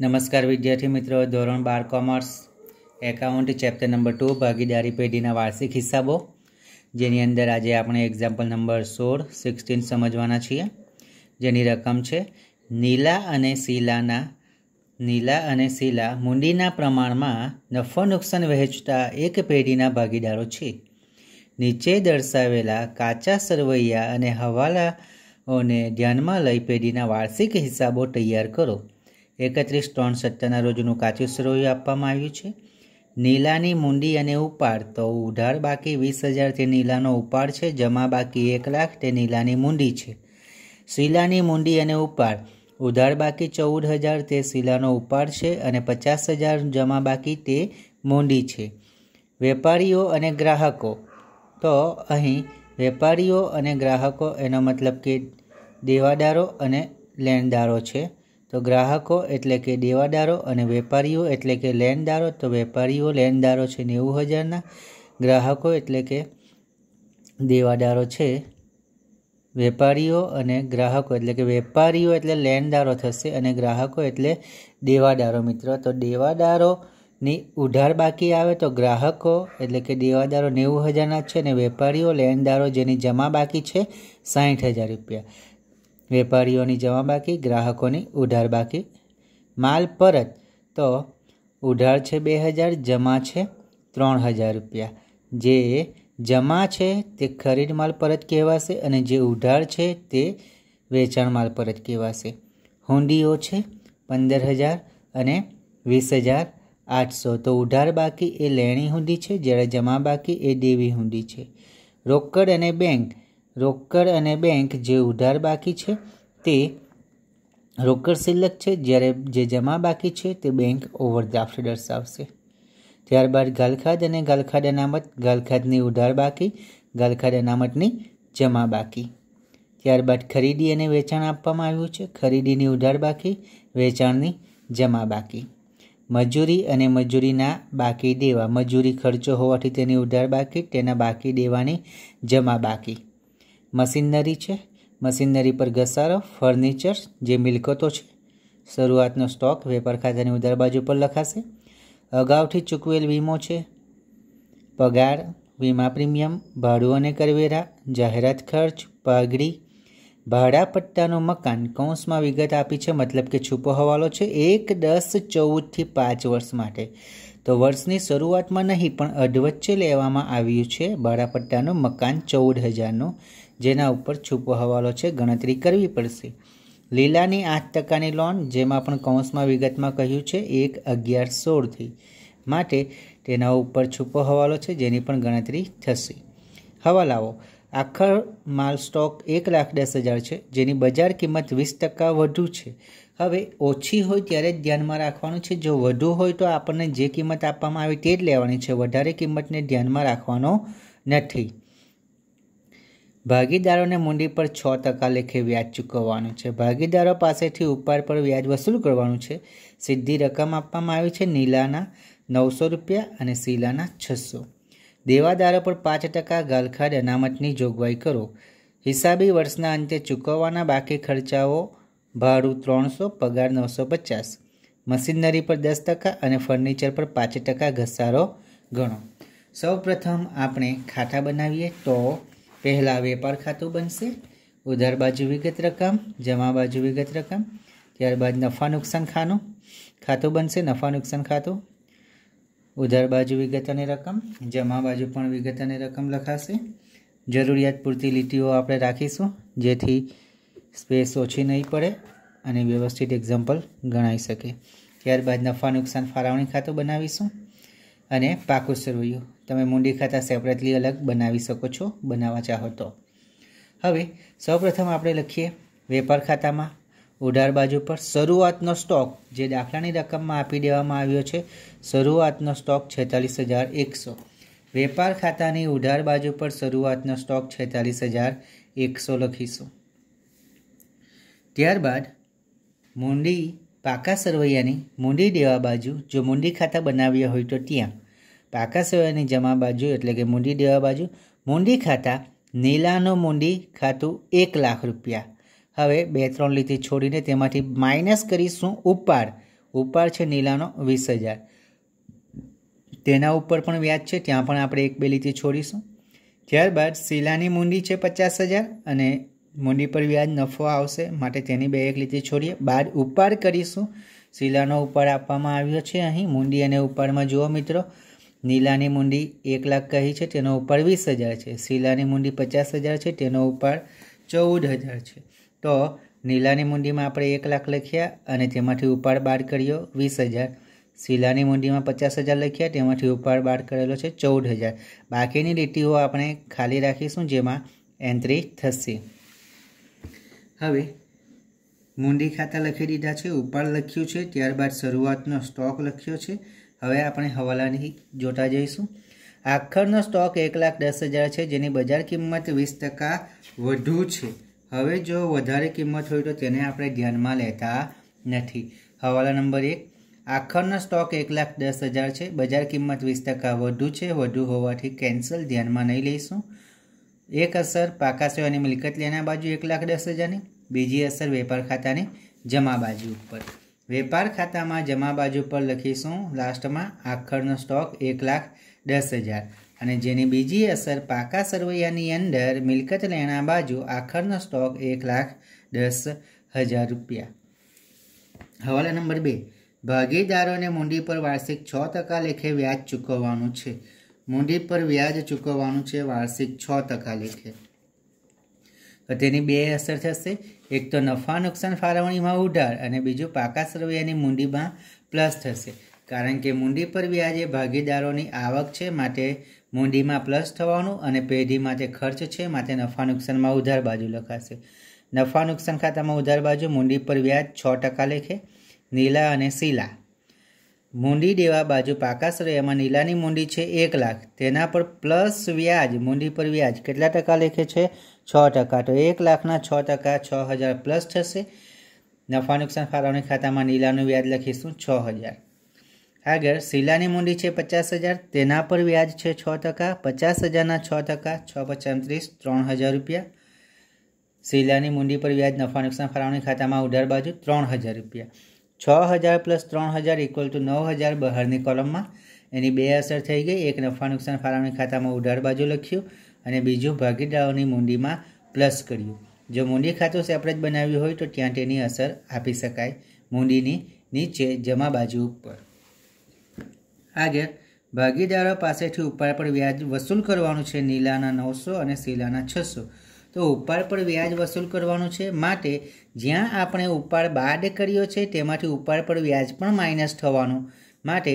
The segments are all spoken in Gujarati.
નમસ્કાર વિદ્યાર્થી મિત્રો ધોરણ બાર commerce account chapter number two ભાગીદારી પેઢીના વાર્ષિક હિસાબો જેની અંદર આજે આપણે એક્ઝામ્પલ નંબર સોળ સિક્સટીન સમજવાના છીએ જેની રકમ છે નીલા અને શીલાના નીલા અને શીલા મૂડીના પ્રમાણમાં નફો નુકસાન વહેંચતા એક પેઢીના ભાગીદારો છે નીચે દર્શાવેલા કાચા સરવૈયા અને હવાલાઓને ધ્યાનમાં લઈ પેઢીના વાર્ષિક હિસાબો તૈયાર કરો એકત્રીસ ત્રણ સત્તરના રોજનું કાચું શ્રેય આપવામાં આવ્યું છે નીલાની મૂંડી અને ઉપાડ તો ઉધાર બાકી વીસ હજાર તે નીલાનો ઉપાડ છે જમા બાકી એક લાખ તે નીલાની મૂંડી છે શીલાની મૂંડી અને ઉપાડ ઉધાર બાકી ચૌદ હજાર તે શીલાનો ઉપાડ છે અને પચાસ હજાર જમા બાકી તે મૂંડી છે વેપારીઓ અને ગ્રાહકો તો અહીં વેપારીઓ અને ગ્રાહકો એનો મતલબ કે દેવાદારો અને લેણદારો છે તો ગ્રાહકો એટલે કે દેવાદારો અને વેપારીઓ એટલે કે લેણદારો તો વેપારીઓ લેણદારો છે નેવું હજારના ગ્રાહકો એટલે કે દેવાદારો છે વેપારીઓ અને ગ્રાહકો એટલે કે વેપારીઓ એટલે લેણદારો થશે અને ગ્રાહકો એટલે દેવાદારો મિત્રો તો દેવાદારોની ઉધાર બાકી આવે તો ગ્રાહકો એટલે કે દેવાદારો નેવું હજારના છે અને વેપારીઓ લેણદારો જેની જમા બાકી છે સાહીઠ હજાર રૂપિયા વેપારીઓની જમા બાકી ગ્રાહકોની ઉધાર બાકી માલ પરત તો ઉધાર છે બે હજાર જમા છે ત્રણ હજાર રૂપિયા જે જમા છે તે ખરીદ માલ પરત કહેવાશે અને જે ઉધાર છે તે વેચાણ માલ પરત કહેવાશે હુંડીઓ છે પંદર હજાર અને વીસ હજાર આઠસો તો ઉધાર બાકી એ લેણી હુંડી છે જ્યારે જમા બાકી એ દેવી હુંડી છે રોકડ અને બેંક રોકડ અને બેંક જે ઉધાર બાકી છે તે રોકડ સિલક છે જ્યારે જે જમા બાકી છે તે બેંક ઓવરડ્રાફ્ટ દર્શાવશે ત્યારબાદ ગાલખાદ અને ગાલખાદ અનામત ગાલખાદની ઉધાર બાકી ગાલખાદ અનામતની જમા બાકી ત્યારબાદ ખરીદી અને વેચાણ આપવામાં આવ્યું છે ખરીદીની ઉધાર બાકી વેચાણની જમા બાકી મજૂરી અને મજૂરીના બાકી દેવા મજૂરી ખર્ચો હોવાથી તેની ઉધાર બાકી તેના બાકી દેવાની જમા બાકી મશીનરી છે મશીનરી પર ઘસારો ફર્નિચર જે મિલકતો છે શરૂઆતનો સ્ટોક વેપાર ખાતાની ઉદર બાજુ પર લખાશે અગાઉથી ચૂકવેલ વીમો છે પગાર વીમા પ્રીમિયમ ભાડું અને કરવેરા જાહેરાત ખર્ચ પાઘડી ભાડા પટ્ટાનું મકાન કૌંસમાં વિગત આપી છે મતલબ કે છૂપો હવાલો છે એક દસ ચૌદથી પાંચ વર્ષ માટે તો વર્ષની શરૂઆતમાં નહીં પણ અધવચ્ચે લેવામાં આવ્યું છે ભાડા પટ્ટાનું મકાન ચૌદ હજારનું જેના ઉપર છૂપો હવાલો છે ગણતરી કરવી પડશે લીલાની આઠ ટકાની લોન જેમાં પણ કૌંસમાં વિગતમાં કહ્યું છે એક અગિયાર સોળથી માટે તેના ઉપર છૂપો હવાલો છે જેની પણ ગણતરી થશે હવાલાઓ આખર માલ સ્ટોક એક લાખ દસ હજાર છે જેની બજાર કિંમત વીસ ટકા વધુ છે હવે ઓછી હોય ત્યારે જ ધ્યાનમાં રાખવાનું છે જો વધુ હોય તો આપણને જે કિંમત આપવામાં આવે તે જ લેવાની છે વધારે કિંમતને ધ્યાનમાં રાખવાનો નથી ભાગીદારોને મૂડી પર છ ટકા લેખે વ્યાજ ચૂકવવાનું છે ભાગીદારો પાસેથી ઉપાડ પર વ્યાજ વસૂલ કરવાનું છે સીધી રકમ આપવામાં આવી છે નીલાના નવસો રૂપિયા અને શીલાના છસો દેવાદારો પર પાંચ ટકા ગાલખાડ અનામતની જોગવાઈ કરો હિસાબી વર્ષના અંતે ચૂકવવાના બાકી ખર્ચાઓ ભાડું ત્રણસો પગાર નવસો પચાસ મશીનરી પર દસ ટકા અને ફર્નિચર પર પાંચ ટકા ઘસારો ગણો સૌ પ્રથમ આપણે ખાતા બનાવીએ તો પહેલાં વેપાર ખાતું બનશે ઉધાર બાજુ વિગત રકમ જમા બાજુ વિગત રકમ ત્યારબાદ નફા નુકસાન ખાનું ખાતું બનશે નફા નુકસાન ખાતું ઉધાર બાજુ વિગત અને રકમ જમા બાજુ પણ વિગત અને રકમ લખાશે જરૂરિયાત પૂરતી લીટીઓ આપણે રાખીશું જેથી સ્પેસ ઓછી નહીં પડે અને વ્યવસ્થિત એક્ઝામ્પલ ગણાઈ શકે ત્યારબાદ નફા નુકસાન ફાળવણી ખાતું બનાવીશું અને પાકું સરવૈયું તમે મૂંડી ખાતા સેપરેટલી અલગ બનાવી શકો છો બનાવવા ચાહો તો હવે સૌપ્રથમ આપણે લખીએ વેપાર ખાતામાં ઉધાર બાજુ પર શરૂઆતનો સ્ટોક જે દાખલાની રકમમાં આપી દેવામાં આવ્યો છે શરૂઆતનો સ્ટોક છેતાલીસ હજાર એકસો વેપાર ખાતાની ઉધાર બાજુ પર શરૂઆતનો સ્ટોક છેતાલીસ હજાર એકસો લખીશું ત્યારબાદ મૂંડી પાકા સરવૈયાની મૂંડી દેવા બાજુ જો મૂંડી ખાતા બનાવ્યા હોય તો ત્યાં પાકા સરવૈયાની જમા બાજુ એટલે કે મૂંડી દેવા બાજુ મૂંડી ખાતા નીલાનો મૂંડી ખાતું એક લાખ રૂપિયા હવે બે ત્રણ લીટી છોડીને તેમાંથી માઇનસ કરીશું ઉપાડ ઉપાડ છે નીલાનો વીસ હજાર તેના ઉપર પણ વ્યાજ છે ત્યાં પણ આપણે એક બે લીટી છોડીશું ત્યારબાદ શીલાની મૂંડી છે પચાસ હજાર અને મૂડી પર વ્યાજ નફો આવશે માટે તેની બે એક લીટી છોડીએ બાદ ઉપાડ કરીશું શીલાનો ઉપાડ આપવામાં આવ્યો છે અહીં મૂંડી અને ઉપાડમાં જુઓ મિત્રો નીલાની મૂંડી એક લાખ કહી છે તેનો ઉપાડ વીસ હજાર છે શીલાની મૂંડી પચાસ હજાર છે તેનો ઉપાડ ચૌદ હજાર છે તો નીલાની મૂંડીમાં આપણે એક લાખ લખ્યા અને તેમાંથી ઉપાડ બાર કર્યો વીસ હજાર શીલાની મૂંડીમાં પચાસ હજાર લખ્યા તેમાંથી ઉપાડ બાર કરેલો છે ચૌદ હજાર બાકીની લીટીઓ આપણે ખાલી રાખીશું જેમાં એન્ટ્રી થશે હવે મૂંડી ખાતા લખી દીધા છે ઉપાડ લખ્યું છે ત્યારબાદ શરૂઆતનો સ્ટોક લખ્યો છે હવે આપણે હવાલાની જોતા જઈશું આખરનો સ્ટોક એક લાખ દસ હજાર છે જેની બજાર કિંમત વીસ ટકા વધુ છે હવે જો વધારે કિંમત હોય તો તેને આપણે ધ્યાનમાં લેતા નથી હવાલા નંબર એક આખરનો સ્ટોક એક લાખ દસ હજાર છે બજાર કિંમત વીસ ટકા વધુ છે વધુ હોવાથી કેન્સલ ધ્યાનમાં નહીં લઈશું એક અસર પાકા સેવાની મિલકત લેના બાજુ એક લાખ દસ હજારની બીજી અસર વેપાર ખાતાની જમા બાજુ ઉપર વેપાર ખાતામાં જમા બાજુ પર લખીશું લાસ્ટમાં આખરનો સ્ટોક એક લાખ દસ હજાર અને જેની બીજી અસર પાકા સરવૈયાની અંદર મિલકત લેણા બાજુ આખરનો સ્ટોક એક લાખ દસ હજાર રૂપિયા હવાલા નંબર બે ભાગીદારોને મૂડી પર વાર્ષિક છ ટકા લેખે વ્યાજ ચૂકવવાનું છે મૂડી પર વ્યાજ ચૂકવવાનું છે વાર્ષિક છ ટકા લેખે તો તેની બે અસર થશે એક તો નફા નુકસાન ફાળવણીમાં ઉધાર અને બીજું પાકા સરવૈયાની મૂડીમાં પ્લસ થશે કારણ કે મૂડી પર વ્યાજ એ ભાગીદારોની આવક છે માટે મૂડીમાં પ્લસ થવાનું અને પેઢી માટે ખર્ચ છે માટે નફા નુકસાનમાં ઉધાર બાજુ લખાશે નફા નુકસાન ખાતામાં ઉધાર બાજુ મૂડી પર વ્યાજ છ ટકા લેખે નીલા અને શીલા મૂંડી દેવા બાજુ પાકાશ્રય એમાં નીલાની મૂંડી છે એક લાખ તેના પર પ્લસ વ્યાજ મૂંડી પર વ્યાજ કેટલા ટકા લેખે છે છ ટકા તો એક લાખના છ ટકા છ હજાર પ્લસ થશે નફા નુકસાન ફાળવણી ખાતામાં નીલાનું વ્યાજ લખીશું છ હજાર આગળ શીલાની મૂંડી છે પચાસ હજાર તેના પર વ્યાજ છે છ ટકા પચાસ હજારના છ ટકા છ પચાસ ત્રણ હજાર રૂપિયા શીલાની મૂંડી પર વ્યાજ નફા નુકસાન ફાળવણી ખાતામાં ઉધાર બાજુ ત્રણ હજાર રૂપિયા છ હજાર પ્લસ ત્રણ હજાર ઇક્વલ ટુ નવ હજાર બહારની કોલમમાં એની બે અસર થઈ ગઈ એક નફા નુકસાન ફાળવણી ખાતામાં ઉધાર બાજુ લખ્યું અને બીજું ભાગીદારોની મૂડીમાં પ્લસ કર્યું જો મૂડી ખાતું સેપરેટ બનાવ્યું હોય તો ત્યાં તેની અસર આપી શકાય મૂડીની નીચે જમા બાજુ ઉપર આગળ ભાગીદારો પાસેથી ઉપર પર વ્યાજ વસૂલ કરવાનું છે નીલાના નવસો અને શીલાના છસો તો ઉપાડ પર વ્યાજ વસૂલ કરવાનું છે માટે જ્યાં આપણે ઉપાડ બાદ કર્યો છે તેમાંથી ઉપાડ પર વ્યાજ પણ માઇનસ થવાનું માટે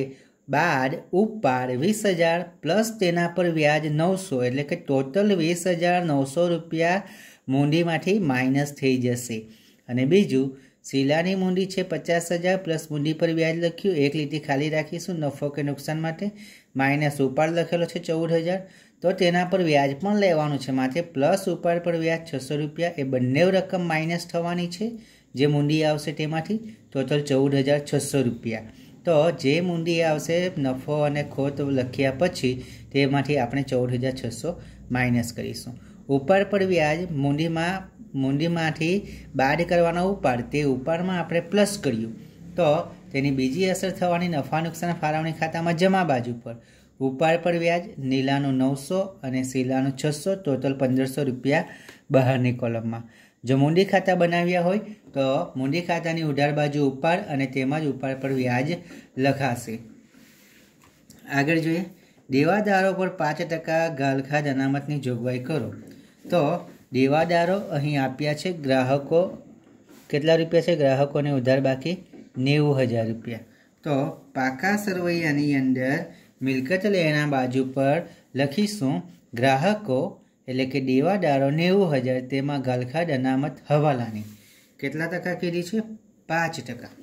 બાદ ઉપાડ વીસ હજાર પ્લસ તેના પર વ્યાજ નવસો એટલે કે ટોટલ વીસ હજાર નવસો રૂપિયા મૂંડીમાંથી માઇનસ થઈ જશે અને બીજું શિલાની મૂંડી છે પચાસ હજાર પ્લસ મૂંડી પર વ્યાજ લખ્યું એક લીટી ખાલી રાખીશું નફો કે નુકસાન માટે માઇનસ ઉપાડ લખેલો છે ચૌદ હજાર તો તેના પર વ્યાજ પણ લેવાનું છે માટે પ્લસ ઉપાડ પર વ્યાજ છસો રૂપિયા એ બંને રકમ માઇનસ થવાની છે જે મૂંડી આવશે તેમાંથી ટોટલ ચૌદ હજાર છસો રૂપિયા તો જે મૂંડી આવશે નફો અને ખોટ લખ્યા પછી તેમાંથી આપણે ચૌદ હજાર છસો માઇનસ કરીશું ઉપાડ પર વ્યાજ મૂંડીમાં મૂંડીમાંથી બાદ કરવાનો ઉપાડ તે ઉપાડમાં આપણે પ્લસ કર્યું તો તેની બીજી અસર થવાની નફા નુકસાન ફાળવણી ખાતામાં જમા બાજુ પર ઉપાડ પર વ્યાજ નીલાનું નવસો અને સીલાનું છસો ટોટલ પંદરસો રૂપિયા બહારની કોલમમાં જો મૂડી ખાતા બનાવ્યા હોય તો મૂડી ખાતાની ઉધાર બાજુ ઉપાડ અને તેમાં જ ઉપાડ પર વ્યાજ લખાશે આગળ જોઈએ દેવાદારો પર પાંચ ટકા ગાલખાજ અનામતની જોગવાઈ કરો તો દેવાદારો અહીં આપ્યા છે ગ્રાહકો કેટલા રૂપિયા છે ગ્રાહકોને ઉધાર બાકી નેવું હજાર રૂપિયા તો પાકા સરવૈયાની અંદર મિલકત લેણા બાજુ પર લખીશું ગ્રાહકો એટલે કે દેવાદારો નેવું હજાર તેમાં ગાલખાડ અનામત હવાલાની કેટલા ટકા કીધી છે પાંચ ટકા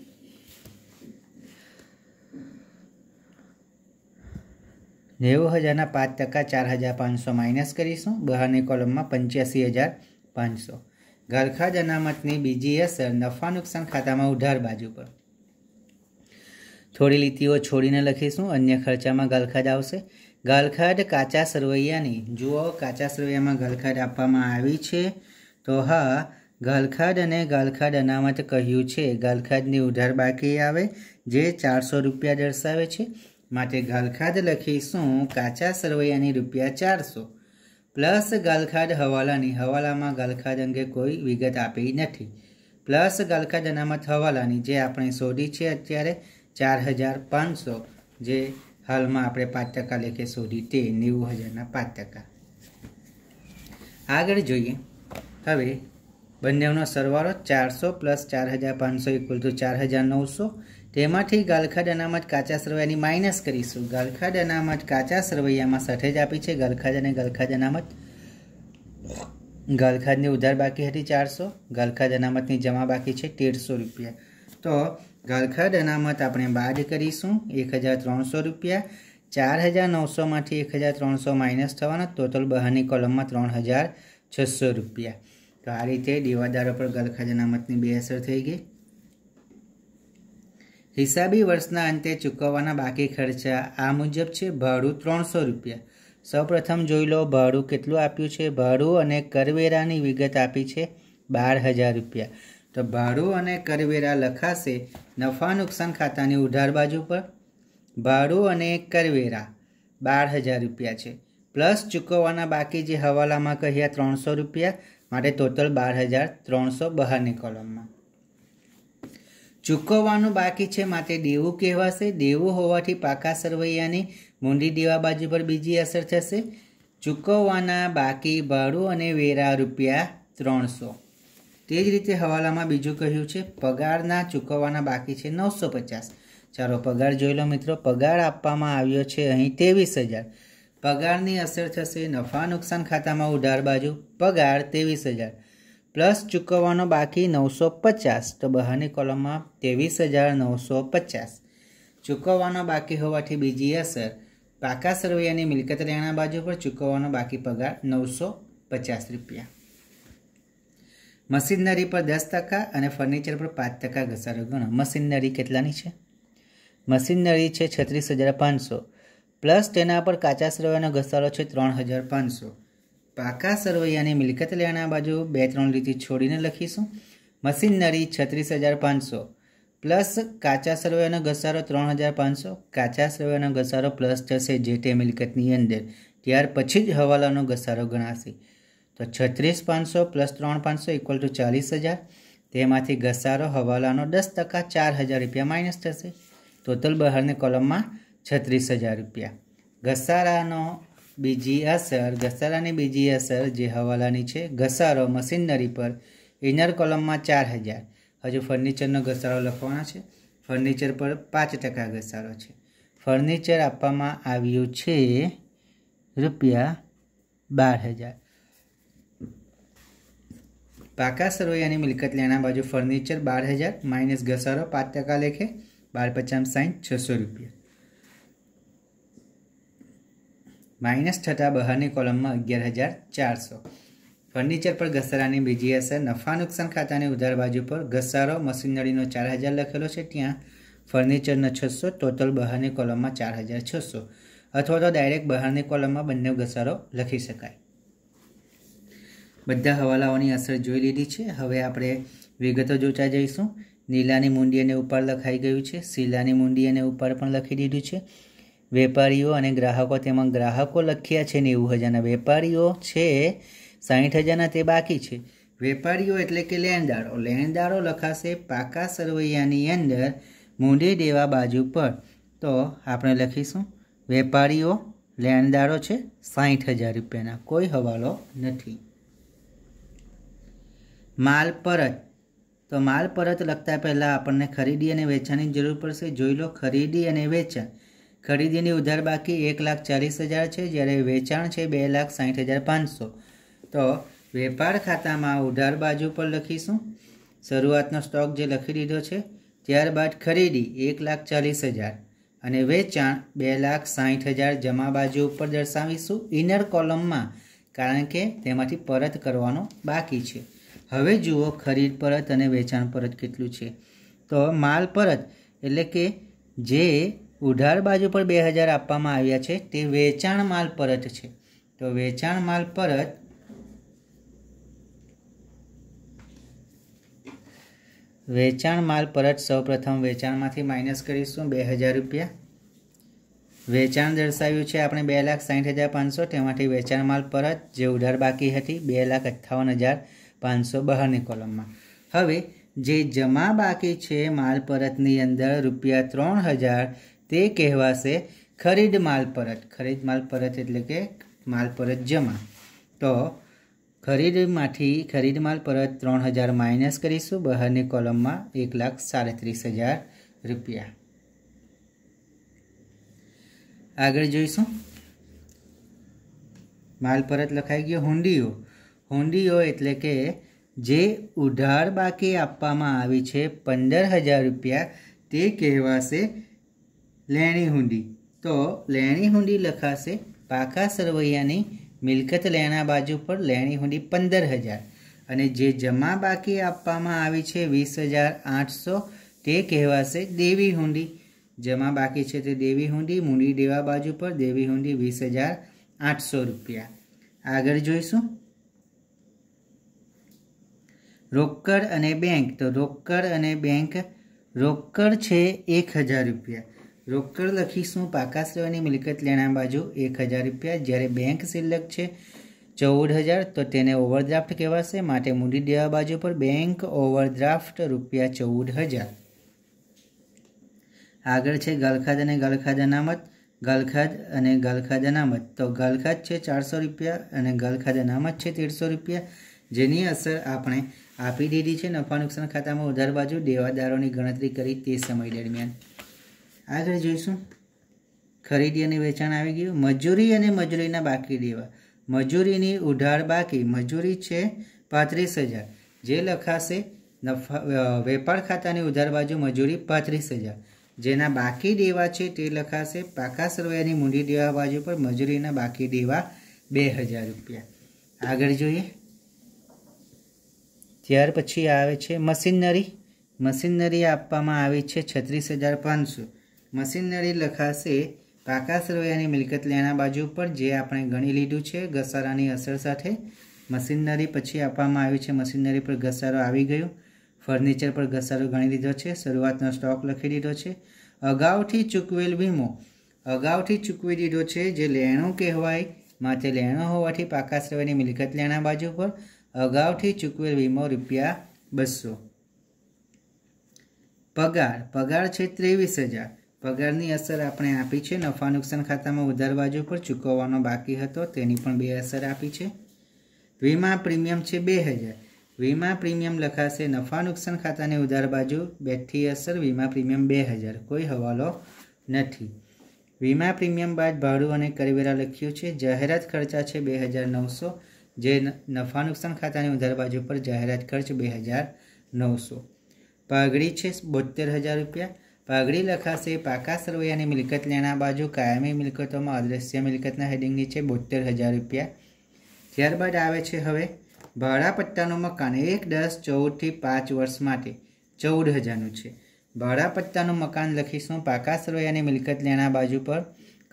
નેવું હજારના પાંચ ટકા ચાર હજાર પાંચસો માઇનસ કરીશું બહારની કોલમમાં પંચ્યાસી હજાર પાંચસો ગાલખાડ અનામતની બીજી અસર નફા નુકસાન ખાતામાં ઉધાર બાજુ પર થોડી લીટીઓ છોડીને લખીશું અન્ય ખર્ચામાં ગલખાડ આવશે ગલખાડ કાચા સરવૈયાની જુઓ કાચા સરવૈયામાં ગલખાડ આપવામાં આવી છે તો હા ગલખાડ અને ગલખાડ અનામત કહ્યું છે ગલખાડની ઉધાર બાકી આવે જે ચારસો રૂપિયા દર્શાવે છે માટે ગલખાડ લખીશું કાચા સરવૈયાની રૂપિયા ચારસો પ્લસ ગલખાડ હવાલાની હવાલામાં ગલખાડ અંગે કોઈ વિગત આપી નથી પ્લસ ગલખાડ અનામત હવાલાની જે આપણે શોધી છે અત્યારે ચાર હજાર પાંચસો જે હાલમાં આપણે પાંચ ટકા લેખે શોધી તે નેવું હજારના પાંચ ટકા આગળ જોઈએ હવે બંનેનો સરવાળો ચારસો પ્લસ ચાર હજાર પાંચસો ઇક્વલ ટુ ચાર હજાર નવસો તેમાંથી ગાલખાડ અનામત કાચા સરવૈયાની માઇનસ કરીશું ગાલખાડ અનામત કાચા સરવૈયામાં સઠે જ આપી છે ગાલખાડ અને ગાલખાડ અનામત ગાલખાડની ઉધાર બાકી હતી ચારસો ગાલખાડ અનામતની જમા બાકી છે તેરસો રૂપિયા તો ઘરખડના અનામત આપણે બાદ કરીશું એક હજાર ત્રણસો રૂપિયા ચાર હજાર નવસોમાંથી એક હજાર ત્રણસો માઇનસ થવાના ટોટલ બહારની કોલમમાં ત્રણ હજાર છસો રૂપિયા તો આ રીતે દેવાદારો પર ગલખાજાના અનામતની બે અસર થઈ ગઈ હિસાબી વર્ષના અંતે ચૂકવવાના બાકી ખર્ચા આ મુજબ છે ભાડું ત્રણસો રૂપિયા સૌપ્રથમ જોઈ લો ભાડું કેટલું આપ્યું છે ભાડું અને કરવેરાની વિગત આપી છે બાર હજાર રૂપિયા તો ભાડું અને કરવેરા લખાશે નફા નુકસાન ખાતાની ઉધાર બાજુ પર ભાડું અને કરવેરા બાર હજાર રૂપિયા છે પ્લસ ચૂકવવાના બાકી જે હવાલામાં કહ્યા ત્રણસો રૂપિયા માટે ટોટલ બાર હજાર ત્રણસો બહારની કોલમમાં ચૂકવવાનું બાકી છે માટે દેવું કહેવાશે દેવું હોવાથી પાકા સરવૈયાની મૂંડી દેવા બાજુ પર બીજી અસર થશે ચૂકવવાના બાકી ભાડું અને વેરા રૂપિયા ત્રણસો તે જ રીતે હવાલામાં બીજું કહ્યું છે પગારના ચૂકવવાના બાકી છે નવસો પચાસ ચાલો પગાર જોઈ લો મિત્રો પગાર આપવામાં આવ્યો છે અહીં ત્રેવીસ હજાર પગારની અસર થશે નફા નુકસાન ખાતામાં ઉધાર બાજુ પગાર ત્રેવીસ હજાર પ્લસ ચૂકવવાનો બાકી નવસો પચાસ તો બહારની કોલમમાં ત્રેવીસ હજાર નવસો પચાસ ચૂકવવાનો બાકી હોવાથી બીજી અસર પાકા સરવૈયાની મિલકત રહેણા બાજુ પર ચૂકવવાનો બાકી પગાર નવસો પચાસ રૂપિયા મશીનરી પર દસ ટકા અને ફર્નિચર પર પાંચ ટકા ઘસારો ગણો મશીનરી કેટલાની છે મશીનરી છે છત્રીસ હજાર પાંચસો પ્લસ તેના પર કાચા સરવૈયાનો ઘસારો છે ત્રણ હજાર પાંચસો પાકા સરવૈયાની મિલકત લેવાના બાજુ બે ત્રણ લીટી છોડીને લખીશું મશીનરી છત્રીસ હજાર પાંચસો પ્લસ કાચા સરવૈયાનો ઘસારો ત્રણ હજાર પાંચસો કાચા સરવૈયાનો ઘસારો પ્લસ થશે જે તે મિલકતની અંદર ત્યાર પછી જ હવાલાનો ઘસારો ગણાશે તો છત્રીસ પાંચસો પ્લસ ત્રણ પાંચસો ઇક્વલ ટુ ચાલીસ હજાર તેમાંથી ઘસારો હવાલાનો દસ ટકા ચાર હજાર રૂપિયા માઇનસ થશે ટોટલ બહારની કોલમમાં છત્રીસ હજાર રૂપિયા ઘસારાનો બીજી અસર ઘસારાની બીજી અસર જે હવાલાની છે ઘસારો મશીનરી પર ઇનર કોલમમાં ચાર હજાર હજુ ફર્નિચરનો ઘસારો લખવાનો છે ફર્નિચર પર પાંચ ટકા ઘસારો છે ફર્નિચર આપવામાં આવ્યું છે રૂપિયા બાર હજાર પાકા સરવૈયાની મિલકત લેણા બાજુ ફર્નિચર બાર હજાર માઇનસ ઘસારો પાંચ ટકા લેખે બાર પચાસ સાઠ છસો રૂપિયા માઇનસ થતાં બહારની કોલમમાં અગિયાર હજાર ચારસો ફર્નિચર પર ઘસારાની બીજી અસર નફા નુકસાન ખાતાની ઉધાર બાજુ પર ઘસારો મશીનરીનો ચાર હજાર લખેલો છે ત્યાં ફર્નિચરનો છસો ટોટલ બહારની કોલમમાં ચાર હજાર છસો અથવા તો ડાયરેક્ટ બહારની કોલમમાં બંને ઘસારો લખી શકાય બધા હવાલાઓની અસર જોઈ લીધી છે હવે આપણે વિગતો જોતા જઈશું નીલાની મૂંડી અને ઉપર લખાઈ ગયું છે શીલાની મૂંડી અને ઉપર પણ લખી દીધું છે વેપારીઓ અને ગ્રાહકો તેમાં ગ્રાહકો લખ્યા છે નેવું હજારના વેપારીઓ છે સાહીઠ હજારના તે બાકી છે વેપારીઓ એટલે કે લેણદારો લેણદારો લખાશે પાકા સરવૈયાની અંદર મૂંડી દેવા બાજુ પર તો આપણે લખીશું વેપારીઓ લેણદારો છે સાહીઠ હજાર રૂપિયાના કોઈ હવાલો નથી માલ પરત તો માલ પરત લખતા પહેલાં આપણને ખરીદી અને વેચાણની જરૂર પડશે જોઈ લો ખરીદી અને વેચાણ ખરીદીની ઉધાર બાકી એક લાખ ચાલીસ હજાર છે જ્યારે વેચાણ છે બે લાખ સાઠ હજાર પાંચસો તો વેપાર ખાતામાં ઉધાર બાજુ પર લખીશું શરૂઆતનો સ્ટોક જે લખી દીધો છે ત્યારબાદ ખરીદી એક લાખ ચાલીસ હજાર અને વેચાણ બે લાખ સાઠ હજાર જમા બાજુ ઉપર દર્શાવીશું ઇનર કોલમમાં કારણ કે તેમાંથી પરત કરવાનો બાકી છે હવે જુઓ ખરીદ પરત અને વેચાણ પરત કેટલું છે તો માલ પરત એટલે કે જે ઉધાર બાજુ પર બે હજાર આપવામાં આવ્યા છે તે વેચાણ માલ પરત છે તો વેચાણ માલ પરત વેચાણ માલ પરત સૌપ્રથમ વેચાણમાંથી માઇનસ કરીશું બે હજાર રૂપિયા વેચાણ દર્શાવ્યું છે આપણે બે લાખ સાઠ હજાર પાંચસો તેમાંથી વેચાણ માલ પરત જે ઉધાર બાકી હતી બે લાખ અઠ્ઠાવન હજાર પાંચસો બહારની કોલમમાં હવે જે જમા બાકી છે માલ પરતની અંદર રૂપિયા ત્રણ હજાર તે કહેવાશે ખરીદ માલ પરત ખરીદ માલ પરત એટલે કે માલ પરત જમા તો ખરીદમાંથી ખરીદ માલ પરત ત્રણ હજાર માઇનસ કરીશું બહારની કોલમમાં એક લાખ સાડત્રીસ હજાર રૂપિયા આગળ જોઈશું માલ પરત લખાઈ ગયો હુંડીઓ હુંડીઓ એટલે કે જે ઉધાર બાકી આપવામાં આવી છે પંદર હજાર રૂપિયા તે કહેવાશે લેણી હુંડી તો લેણી હુંડી લખાશે પાકા સરવૈયાની મિલકત લેણા બાજુ પર લેણી હુંડી પંદર હજાર અને જે જમા બાકી આપવામાં આવી છે વીસ હજાર આઠસો તે કહેવાશે દેવી હુંડી જમા બાકી છે તે દેવી હુંડી મૂડી દેવા બાજુ પર દેવી હુંડી વીસ હજાર આઠસો રૂપિયા આગળ જોઈશું રોકડ અને બેંક તો રોકડ અને બેંક રોકડ છે એક હજાર રૂપિયા રોકડ લખીશું પાકા સેવાની મિલકત લેણા બાજુ એક હજાર રૂપિયા જ્યારે બેંક શિલ્લક છે ચૌદ હજાર તો તેને ઓવરડ્રાફ્ટ કહેવાશે માટે મૂડી દેવા બાજુ પર બેંક ઓવરડ્રાફ્ટ રૂપિયા ચૌદ હજાર આગળ છે ગલખાદ અને ગલખાદ અનામત ગલખાદ અને ગલખાદ અનામત તો ગલખાદ છે ચારસો રૂપિયા અને ગલખાદ અનામત છે તેરસો રૂપિયા જેની અસર આપણે આપી દીધી છે નફા નુકસાન ખાતામાં ઉધાર બાજુ દેવાદારોની ગણતરી કરી તે સમય દરમિયાન આગળ જોઈશું ખરીદી અને વેચાણ આવી ગયું મજૂરી અને મજૂરીના બાકી દેવા મજૂરીની ઉધાર બાકી મજૂરી છે પાંત્રીસ હજાર જે લખાશે નફા વેપાર ખાતાની ઉધાર બાજુ મજૂરી પાંત્રીસ હજાર જેના બાકી દેવા છે તે લખાશે પાકા સરવૈયાની મૂડી દેવા બાજુ પર મજૂરીના બાકી દેવા બે હજાર રૂપિયા આગળ જોઈએ ત્યાર પછી આવે છે મશીનરી મશીનરી આપવામાં આવી છે છત્રીસ હજાર પાંચસો મશીનરી લખાશે પ્રકાશ રોયાની મિલકત લેણા બાજુ પર જે આપણે ગણી લીધું છે ઘસારાની અસર સાથે મશીનરી પછી આપવામાં આવી છે મશીનરી પર ઘસારો આવી ગયો ફર્નિચર પર ઘસારો ગણી દીધો છે શરૂઆતનો સ્ટોક લખી દીધો છે અગાઉથી ચૂકવેલ વીમો અગાઉથી ચૂકવી દીધો છે જે લેણું કહેવાય માથે લેણું હોવાથી પાકા સિવાયની મિલકત લેણા બાજુ પર અગાઉથી ચૂકવેલ વીમો રૂપિયા બસો પગાર પગાર છે ત્રેવીસ હજાર પગારની અસર આપણે આપી છે નફા નુકસાન ખાતામાં ઉધાર બાજુ પર ચૂકવવાનો બાકી હતો તેની પણ બે અસર આપી છે વીમા પ્રીમિયમ છે બે હજાર વીમા પ્રીમિયમ લખાશે નફા નુકસાન ખાતાની ઉધાર બાજુ બેઠી અસર વીમા પ્રીમિયમ બે હજાર કોઈ હવાલો નથી વીમા પ્રીમિયમ બાદ ભાડું અને કરવેરા લખ્યું છે જાહેરાત ખર્ચા છે બે હજાર નવસો જે નફા નુકસાન ખાતાની ઉધાર બાજુ પર જાહેરાત ખર્ચ બે હજાર નવસો પાઘડી છે બોતેર હજાર રૂપિયા પાઘડી લખાશે પાકા સરવૈયાની મિલકત લેણા બાજુ કાયમી મિલકતોમાં અદ્રશ્ય મિલકતના હેડિંગ નીચે બોતેર હજાર રૂપિયા ત્યારબાદ આવે છે હવે ભાડા પટ્ટાનું મકાન એક દસ ચૌદથી પાંચ વર્ષ માટે ચૌદ હજારનું છે ભાડા મકાન લખીશું પાકા સરવૈયાની મિલકત લેણા બાજુ પર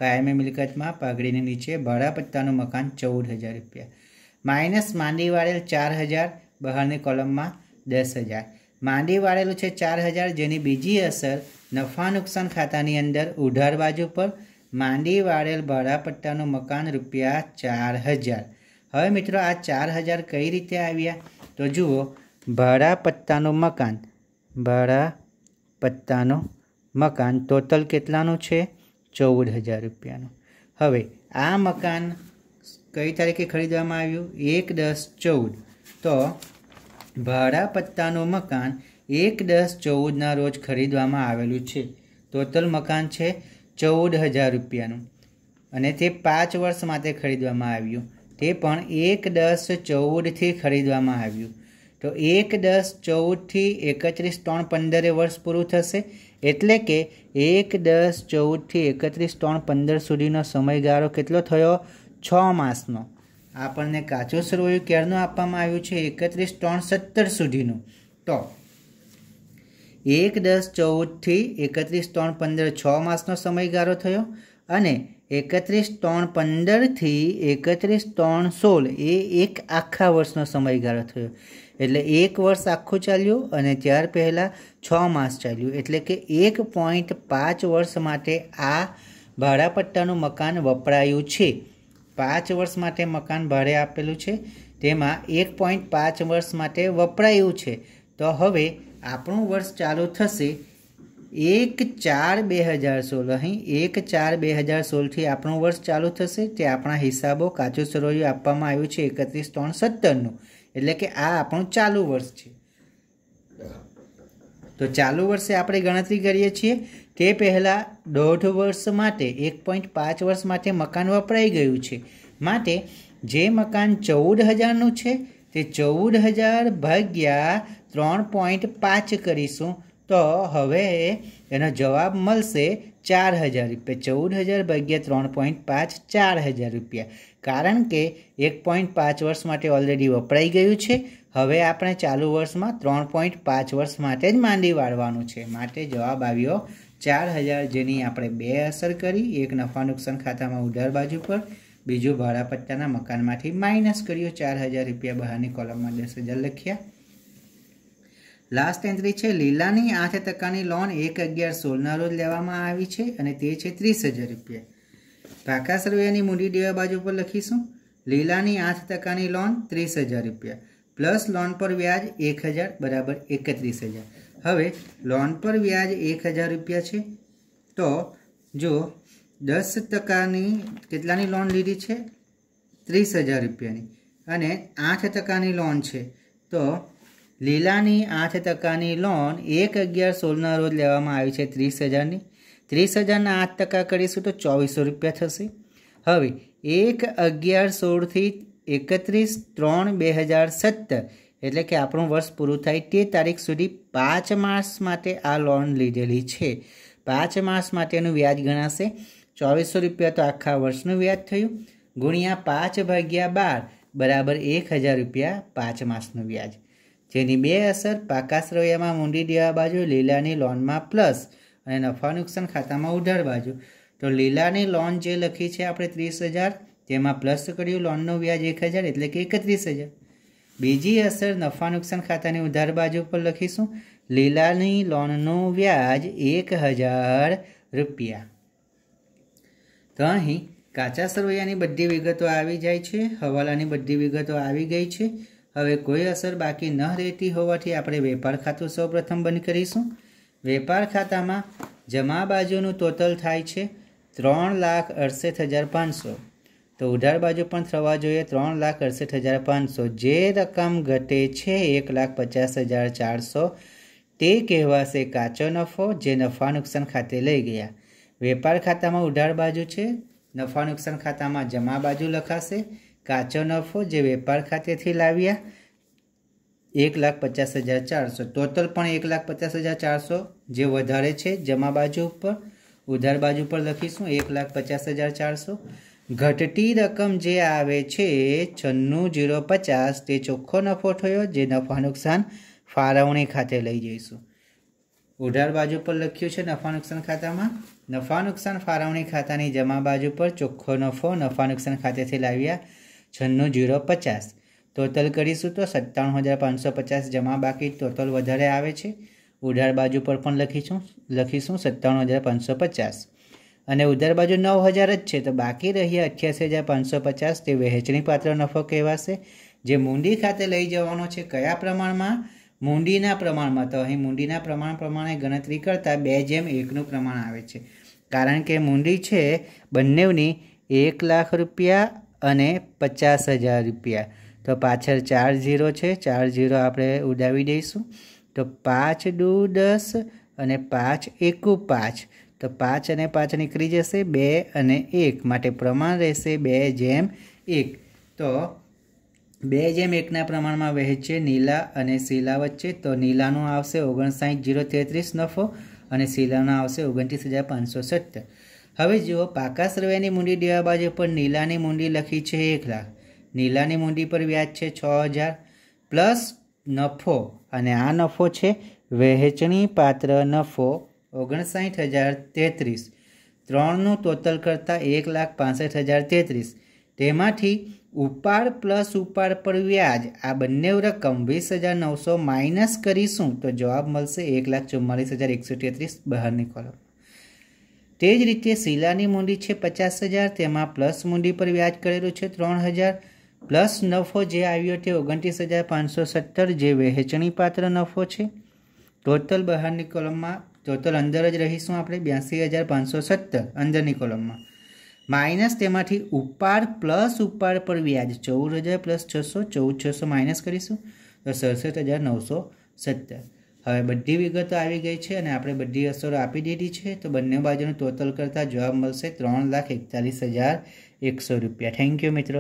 કાયમી મિલકતમાં પાઘડીની નીચે ભાડા પટ્ટાનું મકાન ચૌદ હજાર રૂપિયા માઇનસ માંડી વાળેલ ચાર હજાર બહારની કોલમમાં દસ હજાર માંડી વાળેલું છે ચાર હજાર જેની બીજી અસર નફા નુકસાન ખાતાની અંદર ઉઢાર બાજુ પર માંડી વાળેલ ભાડાપટ્ટાનું મકાન રૂપિયા ચાર હજાર હવે મિત્રો આ ચાર હજાર કઈ રીતે આવ્યા તો જુઓ ભાડાપટ્ટાનું મકાન ભાડાપટ્ટાનું મકાન ટોટલ કેટલાનું છે ચૌદ હજાર રૂપિયાનું હવે આ મકાન કઈ તારીખે ખરીદવામાં આવ્યું એક દસ ચૌદ તો ભાડા પત્તાનું મકાન એક દસ ચૌદના રોજ ખરીદવામાં આવેલું છે ટોટલ મકાન છે ચૌદ હજાર રૂપિયાનું અને તે પાંચ વર્ષ માટે ખરીદવામાં આવ્યું તે પણ એક દસ ચૌદથી ખરીદવામાં આવ્યું તો એક દસ ચૌદથી એકત્રીસ ત્રણ પંદરે વર્ષ પૂરું થશે એટલે કે એક દસ ચૌદથી એકત્રીસ ત્રણ પંદર સુધીનો સમયગાળો કેટલો થયો છ માસનો આપણને કાચો સરવૈયું ક્યારનું આપવામાં આવ્યું છે એકત્રીસ ત્રણ સત્તર સુધીનું તો એક દસ ચૌદથી એકત્રીસ ત્રણ પંદર છ માસનો સમયગાળો થયો અને એકત્રીસ ત્રણ પંદરથી એકત્રીસ ત્રણ સોળ એ એક આખા વર્ષનો સમયગાળો થયો એટલે એક વર્ષ આખું ચાલ્યું અને ત્યાર પહેલાં છ માસ ચાલ્યું એટલે કે એક પોઈન્ટ પાંચ વર્ષ માટે આ ભાડાપટ્ટાનું મકાન વપરાયું છે પાંચ વર્ષ માટે મકાન ભાડે આપેલું છે તેમાં એક પોઈન્ટ પાંચ વર્ષ માટે વપરાયું છે તો હવે આપણું વર્ષ ચાલુ થશે એક ચાર બે હજાર સોળ અહીં એક ચાર બે હજાર સોળથી આપણું વર્ષ ચાલુ થશે તે આપણા હિસાબો કાચું સરોયું આપવામાં આવ્યું છે એકત્રીસ ત્રણ સત્તરનું એટલે કે આ આપણું ચાલુ વર્ષ છે તો ચાલુ વર્ષે આપણે ગણતરી કરીએ છીએ તે પહેલાં દોઢ વર્ષ માટે એક પોઈન્ટ પાંચ વર્ષ માટે મકાન વપરાઈ ગયું છે માટે જે મકાન ચૌદ હજારનું છે તે ચૌદ હજાર ભાગ્યા ત્રણ પોઈન્ટ પાંચ કરીશું તો હવે એનો જવાબ મળશે ચાર હજાર રૂપિયા ચૌદ હજાર ભાગ્યા ત્રણ પોઈન્ટ પાંચ ચાર હજાર રૂપિયા કારણ કે એક પોઈન્ટ પાંચ વર્ષ માટે ઓલરેડી વપરાઈ ગયું છે હવે આપણે ચાલુ વર્ષમાં ત્રણ પોઈન્ટ પાંચ વર્ષ માટે જ માંડી વાળવાનું છે માટે જવાબ આવ્યો ચાર હજાર જેની આપણે બે અસર કરી એક નફા નુકસાન ખાતામાં ઉધાર બાજુ પર બીજું ભાડા ભાડાપટ્ટાના મકાનમાંથી માઇનસ કર્યો ચાર હજાર રૂપિયા બહારની કોલમમાં દસ હજાર લખ્યા લાસ્ટ એન્ટ્રી છે લીલાની આઠ ટકાની લોન એક અગિયાર સોળના રોજ લેવામાં આવી છે અને તે છે ત્રીસ હજાર રૂપિયા ભાકા સરવૈયાની મૂડી દેવા બાજુ પર લખીશું લીલાની આઠ ટકાની લોન ત્રીસ હજાર રૂપિયા પ્લસ લોન પર વ્યાજ એક હજાર બરાબર એકત્રીસ હજાર હવે લોન પર વ્યાજ એક હજાર રૂપિયા છે તો જો દસ ટકાની કેટલાની લોન લીધી છે ત્રીસ હજાર રૂપિયાની અને આઠ ટકાની લોન છે તો લીલાની આઠ ટકાની લોન એક અગિયાર સોળના રોજ લેવામાં આવી છે ત્રીસ હજારની ત્રીસ હજારના આઠ ટકા કરીશું તો ચોવીસો રૂપિયા થશે હવે એક અગિયાર સોળથી એકત્રીસ ત્રણ બે હજાર સત્તર એટલે કે આપણું વર્ષ પૂરું થાય તે તારીખ સુધી પાંચ માસ માટે આ લોન લીધેલી છે પાંચ માસ માટેનું વ્યાજ ગણાશે ચોવીસો રૂપિયા તો આખા વર્ષનું વ્યાજ થયું ગુણ્યા પાંચ ભાગ્યા બાર બરાબર એક હજાર રૂપિયા પાંચ માસનું વ્યાજ જેની બે અસર પાકા શ્રવયામાં મૂંડી દેવા બાજુ લીલાની લોનમાં પ્લસ અને નફા નુકસાન ખાતામાં ઉધાર બાજુ તો લીલાની લોન જે લખી છે આપણે ત્રીસ હજાર તેમાં પ્લસ કર્યું લોનનું વ્યાજ એક હજાર એટલે કે એકત્રીસ હજાર બીજી અસર નફા નુકસાન ખાતાની ઉધાર બાજુ પર લખીશું લીલાની લોનનું વ્યાજ એક હજાર રૂપિયા તો અહીં કાચા સરવૈયાની બધી વિગતો આવી જાય છે હવાલાની બધી વિગતો આવી ગઈ છે હવે કોઈ અસર બાકી ન રહેતી હોવાથી આપણે વેપાર ખાતું સૌપ્રથમ બંધ કરીશું વેપાર ખાતામાં જમા બાજુનું ટોટલ થાય છે ત્રણ લાખ અડસઠ હજાર પાંચસો તો ઉધાર બાજુ પણ થવા જોઈએ ત્રણ લાખ અડસઠ હજાર પાંચસો જે રકમ ઘટે છે એક લાખ પચાસ હજાર ચારસો તે કહેવાશે કાચો નફો જે નફા નુકસાન ખાતે લઈ ગયા વેપાર ખાતામાં ઉધાર બાજુ છે નફા નુકસાન ખાતામાં જમા બાજુ લખાશે કાચો નફો જે વેપાર ખાતેથી લાવ્યા એક લાખ પચાસ હજાર ચારસો ટોટલ પણ એક લાખ પચાસ હજાર ચારસો જે વધારે છે જમા બાજુ ઉપર ઉધાર બાજુ પર લખીશું એક લાખ પચાસ હજાર ચારસો ઘટતી રકમ જે આવે છે છન્નું જીરો પચાસ તે ચોખ્ખો નફો થયો જે નફા નુકસાન ફાળવણી ખાતે લઈ જઈશું ઉઢાર બાજુ પર લખ્યું છે નફા નુકસાન ખાતામાં નફા નુકસાન ફાળવણી ખાતાની જમા બાજુ પર ચોખ્ખો નફો નફા નુકસાન ખાતેથી લાવ્યા છન્નું જીરો પચાસ ટોટલ કરીશું તો સત્તાણું હજાર પાંચસો પચાસ જમા બાકી ટોટલ વધારે આવે છે ઉધાર બાજુ પર પણ લખીશું લખીશું સત્તાણું હજાર પાંચસો પચાસ અને ઉધાર બાજુ નવ હજાર જ છે તો બાકી રહ્યા અઠ્યાસી હજાર પાંચસો પચાસ તે વહેંચણીપાત્ર નફો કહેવાશે જે મૂંડી ખાતે લઈ જવાનો છે કયા પ્રમાણમાં મૂંડીના પ્રમાણમાં તો અહીં મૂંડીના પ્રમાણ પ્રમાણે ગણતરી કરતાં બે જેમ એકનું પ્રમાણ આવે છે કારણ કે મૂંડી છે બંનેની એક લાખ રૂપિયા અને પચાસ હજાર રૂપિયા તો પાછળ ચાર ઝીરો છે ચાર ઝીરો આપણે ઉડાવી દઈશું તો પાંચ દુ દસ અને પાંચ એકુ પાંચ તો પાંચ અને પાંચ નીકળી જશે બે અને એક માટે પ્રમાણ રહેશે બે જેમ એક તો બે જેમ એકના પ્રમાણમાં વહેંચે નીલા અને શીલા વચ્ચે તો નીલાનો આવશે ઓગણસાઠ જીરો તેત્રીસ નફો અને શીલાનો આવશે ઓગણત્રીસ હજાર પાંચસો સત્તર હવે જુઓ પાકા સરવૈયાની મૂડી દેવા બાજુ પર નીલાની મૂડી લખી છે એક લાખ નીલાની મૂડી પર વ્યાજ છે છ હજાર પ્લસ નફો અને આ નફો છે વહેંચણી પાત્ર નફો ઓગણસાઠ હજાર તેત્રીસ ત્રણનું ટોટલ કરતાં એક લાખ પાસઠ હજાર તેત્રીસ તેમાંથી ઉપાડ પ્લસ ઉપાડ પર વ્યાજ આ બંને રકમ વીસ હજાર નવસો માઇનસ કરીશું તો જવાબ મળશે એક લાખ ચુમ્માલીસ હજાર એકસો તેત્રીસ બહારની કોલમ તે જ રીતે શીલાની મૂડી છે પચાસ હજાર તેમાં પ્લસ મૂડી પર વ્યાજ કરેલું છે ત્રણ હજાર પ્લસ નફો જે આવ્યો તે ઓગણત્રીસ હજાર પાંચસો સત્તર જે વહેંચણીપાત્ર નફો છે ટોટલ બહારની કોલમમાં ટોટલ અંદર જ રહીશું આપણે બ્યાસી હજાર પાંચસો સત્તર અંદરની કોલમમાં માઇનસ તેમાંથી ઉપાડ પ્લસ ઉપાડ પર વ્યાજ ચૌદ હજાર પ્લસ છસો ચૌદ છસો માઇનસ કરીશું તો સડસઠ હજાર નવસો સત્તર હવે બધી વિગતો આવી ગઈ છે અને આપણે બધી અસરો આપી દીધી છે તો બંને બાજુનું ટોટલ કરતાં જવાબ મળશે ત્રણ લાખ એકતાલીસ હજાર એકસો રૂપિયા થેન્ક યુ મિત્રો